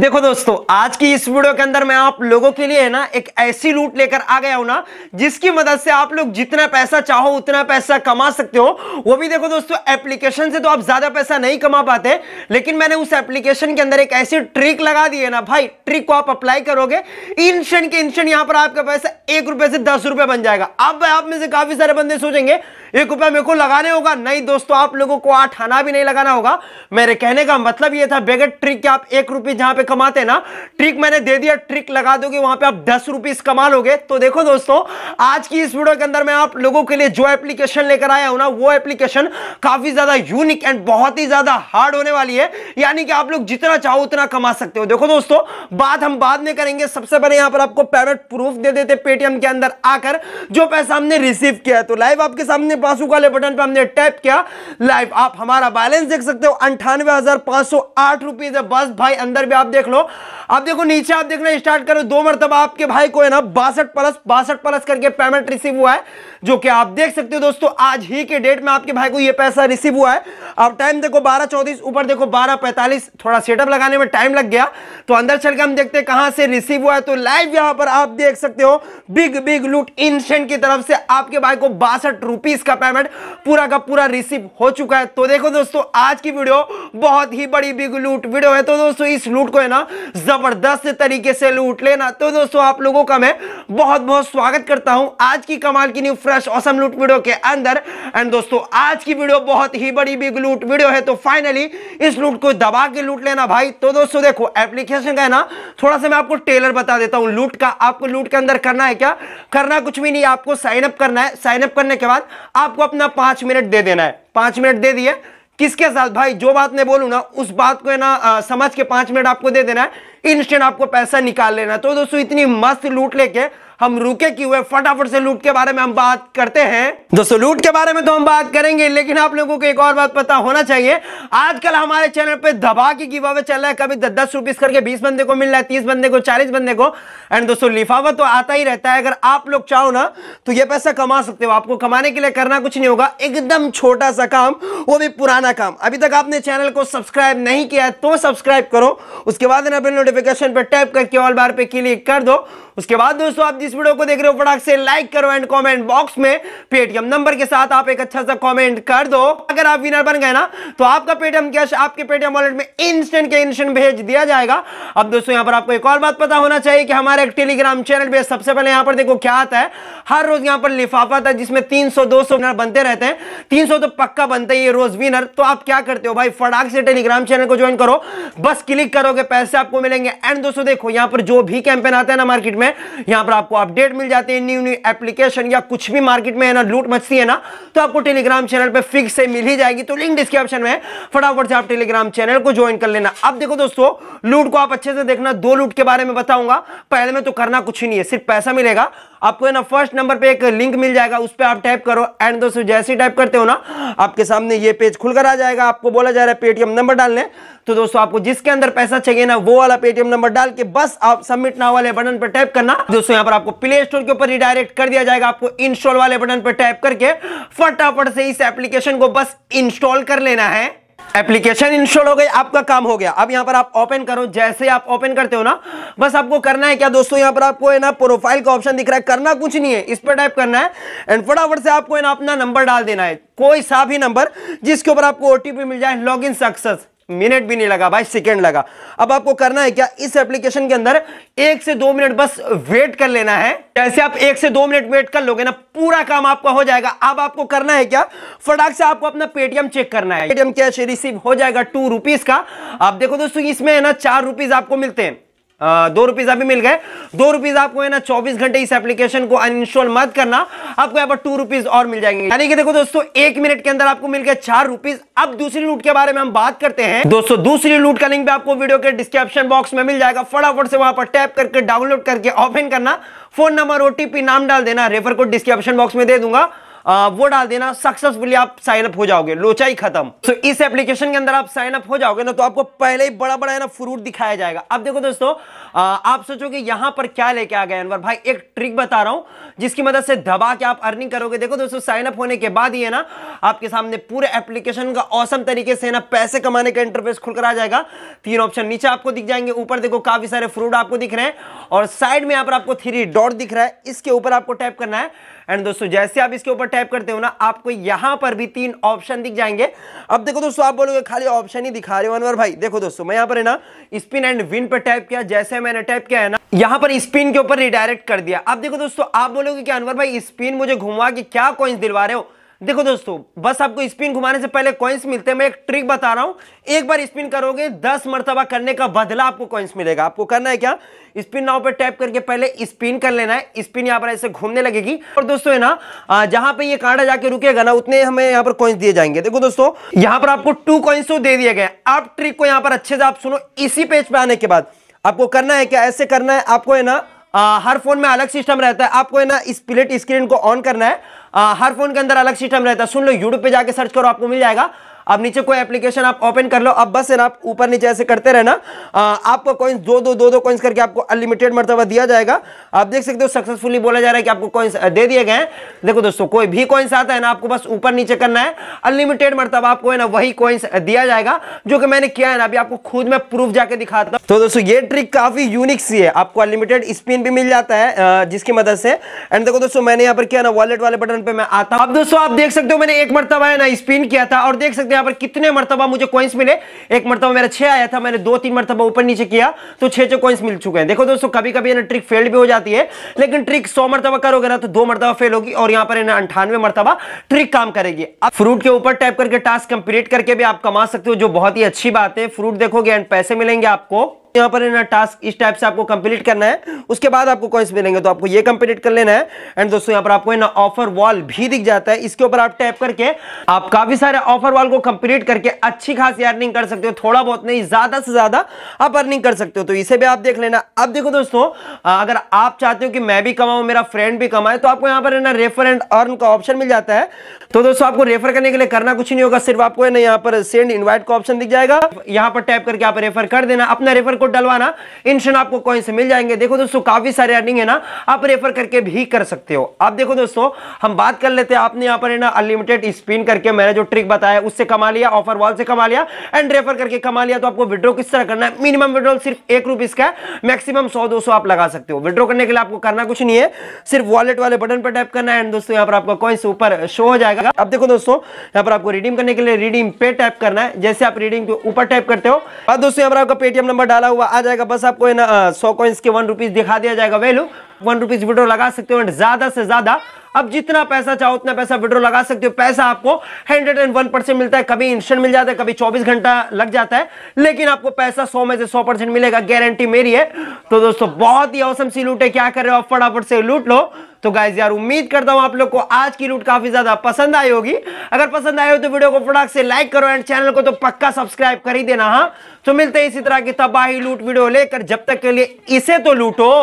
देखो दोस्तों आज की इस वीडियो के अंदर मैं आप लोगों के लिए है ना एक ऐसी लूट लेकर आ गया हूं ना जिसकी मदद से आप लोग जितना पैसा चाहो उतना पैसा कमा सकते हो वो भी देखो दोस्तों एप्लीकेशन से तो आप ज्यादा पैसा नहीं कमा पाते लेकिन मैंने उस एप्लीकेशन के अंदर एक ऐसी ट्रिक लगा दी है ना भाई ट्रिक को आप अप्लाई करोगे इंस्टेंट के इंस्टेंट यहां पर आपका पैसा एक रुपए से दस रुपए बन जाएगा अब आप में से काफी सारे बंदे सोचेंगे एक रुपया मेरे को लगाने होगा नहीं दोस्तों आप लोगों को आठ आना भी नहीं लगाना होगा मेरे कहने का मतलब यह था बेगर ट्रिक आप एक रुपये जहां पे कमाते ना ट्रिक मैंने दे दिया ट्रिक लगा दोगे वहां पे आप दस रुपीज कमा लोगे तो देखो दोस्तों आज की इस वीडियो के अंदर मैं आप लोगों के लिए जो एप्लीकेशन लेकर आया हूं ना वो एप्लीकेशन काफी ज्यादा यूनिक एंड बहुत ही ज्यादा हार्ड होने वाली है यानी कि आप लोग जितना चाहो उतना कमा सकते हो देखो दोस्तों बात हम बाद में करेंगे सबसे पहले यहाँ पर आपको पेमेंट प्रूफ दे देते पेटीएम के अंदर आकर जो पैसा हमने रिसीव किया है तो लाइव आपके सामने पासू वाले बटन पे हमने टैप किया लाइव आप हमारा बैलेंस देख सकते हो अंठानवे हजार पांच सौ आठ रुपीज है बस भाई अंदर भी आप देख लो आप देखो नीचे आप देखना स्टार्ट करो दो मरतबा आपके भाई को है ना बासठ प्लस बासठ प्लस करके पेमेंट रिसीव हुआ है जो कि आप देख सकते हो दोस्तों आज ही के डेट में आपके भाई को ये पैसा रिसीव हुआ है अब टाइम देखो बारह चौतीस ऊपर देखो बारह पैंतालीस थोड़ा सेटअप लगाने में टाइम लग गया तो अंदर चल के हम देखते हैं कहां से रिसीव हुआ है तो लाइव यहां पर आप देख सकते हो बिग बिग लूट इंसेंट की तरफ से आपके भाई को बासठ रुपीज का का पेमेंट पूरा का पूरा रिसीव हो चुका है तो देखो दोस्तों आज की वीडियो बहुत ही बड़ी बिग लूट वीडियो है तो दोस्तों इस लूट को है ना जबरदस्त तरीके से लूट लेना तो दोस्तों आप लोगों का मैं बहुत बहुत स्वागत करता हूं आज की कमाल की new fresh awesome loot video के अंदर एंड दोस्तों आज की वीडियो बहुत ही बड़ी बिग लूट वीडियो है तो फाइनली इस लूट को दबा के लूट लेना भाई तो दोस्तों देखो एप्लीकेशन का है ना थोड़ा सा मैं आपको टेलर बता देता हूँ लूट का आपको लूट के अंदर करना है क्या करना कुछ भी नहीं आपको साइनअप करना है साइन अप करने के बाद आपको अपना पांच मिनट दे देना है पांच मिनट दे दिए किसके साथ भाई जो बात मैं बोलू ना उस बात को है ना आ, समझ के पांच मिनट आपको दे देना है इंस्टेंट आपको पैसा निकाल लेना तो दोस्तों इतनी मस्त लूट लेके हम रुके क्यों हुए फटाफट से लूट के बारे में हम बात करते हैं दोस्तों लूट के बारे में तो हम बात करेंगे लेकिन आप लोगों को एक और बात पता होना चाहिए आजकल हमारे चैनल पे धबा की गिव अवे चल रहा है कभी दस रुपीस करके बीस बंदे को मिल रहा है तीस बंदे को चालीस बंदे को एंड दोस्तों लिफाफा तो आता ही रहता है अगर आप लोग चाहो ना तो ये पैसा कमा सकते हो आपको कमाने के लिए करना कुछ नहीं होगा एकदम छोटा सा काम वो भी पुराना काम अभी तक आपने चैनल को सब्सक्राइब नहीं किया तो सब्सक्राइब करो उसके बाद ना नोटिफिकेशन पर टैप करके ऑल बार पे क्लिक कर दो उसके बाद दोस्तों आप जिस वीडियो को देख रहे हो फटाक से लाइक करो एंड कमेंट बॉक्स में पेटीएम नंबर के साथ आप एक अच्छा सा कमेंट कर दो अगर आप विनर बन गए ना तो आपका पेटीएम कैश आपके पेटीएम वॉलेट में इंस्टेंट के इंस्टेंट भेज दिया जाएगा अब दोस्तों यहां पर आपको एक और बात पता होना चाहिए कि हमारे एक टेलीग्राम चैनल पर सबसे पहले यहां पर देखो क्या आता है हर रोज यहां पर लिफाफा था जिसमें तीन सौ विनर बनते रहते हैं तीन तो पक्का बनते ही रोज विनर तो आप क्या करते हो भाई फटाक से टेलीग्राम चैनल को ज्वाइन करो बस क्लिक करोगे पैसे आपको मिलेंगे करेंगे एंड दोस्तों देखो यहां पर जो भी कैंपेन आता है ना मार्केट में यहां पर आपको अपडेट मिल जाते हैं न्यू न्यू एप्लीकेशन या कुछ भी मार्केट में है ना लूट मचती है ना तो आपको टेलीग्राम चैनल पर फिक्स से मिल ही जाएगी तो लिंक डिस्क्रिप्शन में फटाफट से आप टेलीग्राम चैनल को ज्वाइन कर लेना अब देखो दोस्तों लूट को आप अच्छे से देखना दो लूट के बारे में बताऊंगा पहले में तो करना कुछ ही नहीं है सिर्फ पैसा मिलेगा आपको है ना फर्स्ट नंबर पे एक लिंक मिल जाएगा उस पर आप टाइप करो एंड दोस्तों जैसे ही टाइप करते हो ना आपके सामने ये पेज खुलकर आ जाएगा आपको बोला जा रहा है पेटीएम नंबर डालने तो दोस्तों आपको जिसके अंदर पैसा चाहिए ना वो वाला पेटीएम नंबर डाल के बस आप सबमिट ना वाले बटन पर टाइप करना दोस्तों यहाँ पर आपको प्ले स्टोर के ऊपर रिडायरेक्ट कर दिया जाएगा आपको इंस्टॉल वाले बटन पर टाइप करके फटाफट से इस एप्लीकेशन को बस इंस्टॉल कर लेना है एप्लीकेशन इंस्टॉल हो गई आपका काम हो गया अब यहाँ पर आप ओपन करो जैसे आप ओपन करते हो ना बस आपको करना है क्या दोस्तों यहाँ पर आपको है ना प्रोफाइल का ऑप्शन दिख रहा है करना कुछ नहीं है इस पर टाइप करना है एंड फटाफट से आपको है ना अपना नंबर डाल देना है कोई सा भी नंबर जिसके ऊपर आपको ओटीपी मिल जाए लॉग इन सक्सेस मिनट भी नहीं लगा भाई सेकेंड लगा अब आपको करना है क्या इस एप्लीकेशन के अंदर एक से दो मिनट बस वेट कर लेना है जैसे आप एक से दो मिनट वेट कर लोगे ना पूरा काम आपका हो जाएगा अब आपको करना है क्या फटाक से आपको अपना पेटीएम चेक करना है पेटीएम कैश रिसीव हो जाएगा टू रुपीज का आप देखो दोस्तों इसमें है ना चार रुपीज आपको मिलते हैं दो रुपीज अभी मिल गए दो रुपीज आपको है ना चौबीस घंटे इस एप्लीकेशन को अनइंस्टॉल मत करना आपको यहाँ पर टू रुपीज और मिल जाएंगे यानी कि देखो दोस्तों एक मिनट के अंदर आपको मिल गया चार रुपीज अब दूसरी लूट के बारे में हम बात करते हैं दोस्तों दूसरी लूट का लिंक भी आपको वीडियो के डिस्क्रिप्शन बॉक्स में मिल जाएगा फटाफट से वहां पर टैप करके डाउनलोड करके ओपन करना फोन नंबर ओटीपी नाम डाल देना रेफर कोड डिस्क्रिप्शन बॉक्स में दे दूंगा वो डाल देना सक्सेसफुली आप साइन अप हो जाओगे लोचा ही खत्म सो so, इस एप्लीकेशन के अंदर आप साइन अप हो जाओगे ना तो आपको पहले ही बड़ा बड़ा है ना फ्रूट दिखाया जाएगा अब देखो दोस्तों आ, आप सोचोगे यहां पर क्या लेके आ गए अनवर भाई एक ट्रिक बता रहा हूं जिसकी मदद से दबा के आप अर्निंग करोगे देखो दोस्तों साइन अप होने के बाद ही है ना आपके सामने पूरे एप्लीकेशन का औसम तरीके से ना पैसे कमाने का इंटरफेस खुलकर आ जाएगा तीन ऑप्शन नीचे आपको दिख जाएंगे ऊपर देखो काफी सारे फ्रूट आपको दिख रहे हैं और साइड में यहां पर आपको थ्री डॉट दिख रहा है इसके ऊपर आपको टैप करना है एंड दोस्तों जैसे आप इसके ऊपर टाइप करते हो ना आपको यहां पर भी तीन ऑप्शन दिख जाएंगे अब देखो दोस्तों आप बोलोगे खाली ऑप्शन ही दिखा रहे हो अनवर भाई देखो दोस्तों मैं यहां पर है ना स्पिन एंड विन पर टाइप किया जैसे मैंने टाइप किया है ना यहां पर स्पिन के ऊपर रिडायरेक्ट कर दिया अब देखो दोस्तों आप बोलोगे कि अनवर भाई स्पिन मुझे घुमा के क्या कॉइन्स दिलवा रहे हो देखो दोस्तों बस आपको स्पिन घुमाने से पहले कॉइंस मिलते हैं मैं एक ट्रिक बता रहा हूं एक बार स्पिन करोगे दस मरतबा करने का बदला आपको कॉइंस मिलेगा आपको करना है क्या स्पिन नाव पर टैप करके पहले स्पिन कर लेना है स्पिन यहां पर ऐसे घूमने लगेगी और दोस्तों है ना जहां पे ये कांटा जाके रुकेगा ना उतने हमें यहां पर कॉइन्स दिए जाएंगे देखो दोस्तों यहां पर आपको टू कॉइन्स तो दे दिए गए आप ट्रिक को यहां पर अच्छे से आप सुनो इसी पेज पे आने के बाद आपको करना है क्या ऐसे करना है आपको है ना आ, हर फोन में अलग सिस्टम रहता है आपको है ना इस प्लेट स्क्रीन को ऑन करना है आ, हर फोन के अंदर अलग सिस्टम रहता है सुन लो यूट्यूब पे जाके सर्च करो आपको मिल जाएगा अब नीचे कोई एप्लीकेशन आप ओपन कर लो अब बस है ना आप ऊपर नीचे ऐसे करते रहना आपको कॉइन्स दो दो दो दो कॉइन्स करके आपको अनलिमिटेड मरतबा दिया जाएगा आप देख सकते हो सक्सेसफुली बोला जा रहा है कि आपको कॉइन्स दे दिए गए हैं देखो दोस्तों कोई भी कॉइन्स आता है ना आपको बस ऊपर नीचे करना है अनलिमिटेड मरतबा आपको है ना वही कॉइन्स दिया जाएगा जो कि मैंने किया है ना अभी आपको खुद में प्रूफ जाके दिखाता हूँ तो दोस्तों ये ट्रिक काफ़ी यूनिक सी है आपको अनलिमिटेड स्पिन भी मिल जाता है जिसकी मदद से एंड देखो दोस्तों मैंने यहाँ पर किया ना वॉलेट वाले बटन पे मैं आता अब दोस्तों आप देख सकते हो मैंने एक मरतबा है ना स्पिन किया था और देख सकते हैं यहाँ पर कितने मरतबा मुझे कॉइन्स मिले एक मरतबा मेरा छह आया था मैंने दो तीन मरतबा ऊपर नीचे किया तो छह छह कॉइन्स मिल चुके हैं देखो दोस्तों कभी कभी ना ट्रिक फेल्ड भी हो जाती है लेकिन ट्रिक सौ मरतबा करोगे ना तो दो मरतबा फेल होगी और यहाँ पर ना अंठानवे मरतबा ट्रिक काम करेगी आप फ्रूट के ऊपर टाइप करके टास्क कंप्लीट करके भी आप कमा सकते हो जो बहुत ही अच्छी बात है फ्रूट देखोगे एंड पैसे मिलेंगे आपको यहाँ पर है ना टास्क इस टाइप से आपको कंप्लीट करना है उसके बाद आपको कॉइन्स मिलेंगे तो आपको ये कंप्लीट कर लेना है एंड दोस्तों यहाँ पर आपको है ना ऑफर वॉल भी दिख जाता है इसके ऊपर आप टैप करके आप काफी सारे ऑफर वॉल को कंप्लीट करके अच्छी खासी अर्निंग कर सकते हो थोड़ा बहुत नहीं ज्यादा से ज्यादा आप अर्निंग कर सकते हो तो इसे भी आप देख लेना अब देखो दोस्तों अगर आप चाहते हो कि मैं भी कमाऊँ मेरा फ्रेंड भी कमाए तो आपको यहाँ पर है ना रेफर एंड अर्न का ऑप्शन मिल जाता है तो दोस्तों आपको रेफर करने के लिए करना कुछ नहीं होगा सिर्फ आपको है ना यहाँ पर सेंड इन्वाइट का ऑप्शन दिख जाएगा यहाँ पर टैप करके आप रेफर कर देना अपना रेफर को डलवाना इंस्टेंट आपको कॉइन से मिल जाएंगे देखो दोस्तों काफी सारे अर्निंग है ना आप रेफर करके भी कर सकते हो आप देखो दोस्तों हम बात कर लेते हैं आपने यहाँ पर है ना अनलिमिटेड स्पिन करके मैंने जो ट्रिक बताया उससे कमा लिया ऑफर वॉल से कमा लिया एंड रेफर करके कमा लिया तो आपको विड्रो किस तरह करना है मिनिमम विड्रोल सिर्फ एक रुपीज का मैक्सिमम सौ दो आप लगा सकते हो विड्रो करने के लिए आपको करना कुछ नहीं है सिर्फ वॉलेट वाले बटन पर टैप करना है एंड दोस्तों यहाँ पर आपका कॉइन्स ऊपर शो हो जाएगा अब देखो दोस्तों यहाँ पर आपको रिडीम करने के लिए रिडीम पे टैप करना है जैसे आप रिडीम के ऊपर टाइप करते हो दोस्तों यहाँ पर आपका पेटीएम नंबर डाला हुआ आ जाएगा बस आपको है ना सौ कॉइंस के वन रुपीज दिखा दिया जाएगा वैल्यू वन रुपीज विड्रो लगा सकते हो एंड ज्यादा से ज्यादा अब जितना पैसा चाहो उतना पैसा विड्रो लगा सकते हो पैसा आपको 101 परसेंट मिलता है कभी इंस्टेंट मिल जाता है कभी 24 घंटा लग जाता है लेकिन आपको पैसा 100 में से 100 परसेंट मिलेगा गारंटी मेरी है तो दोस्तों बहुत ही औसम सी लूट है क्या कर रहे हो फटाफट से लूट लो तो गाइज यार उम्मीद करता हूं आप लोग को आज की लूट काफी ज्यादा पसंद आई होगी अगर पसंद आए हो तो वीडियो को फटाक से लाइक करो एंड चैनल को तो पक्का सब्सक्राइब कर ही देना हाँ तो मिलते हैं इसी तरह की तबाही लूट वीडियो लेकर जब तक के लिए इसे तो लूटो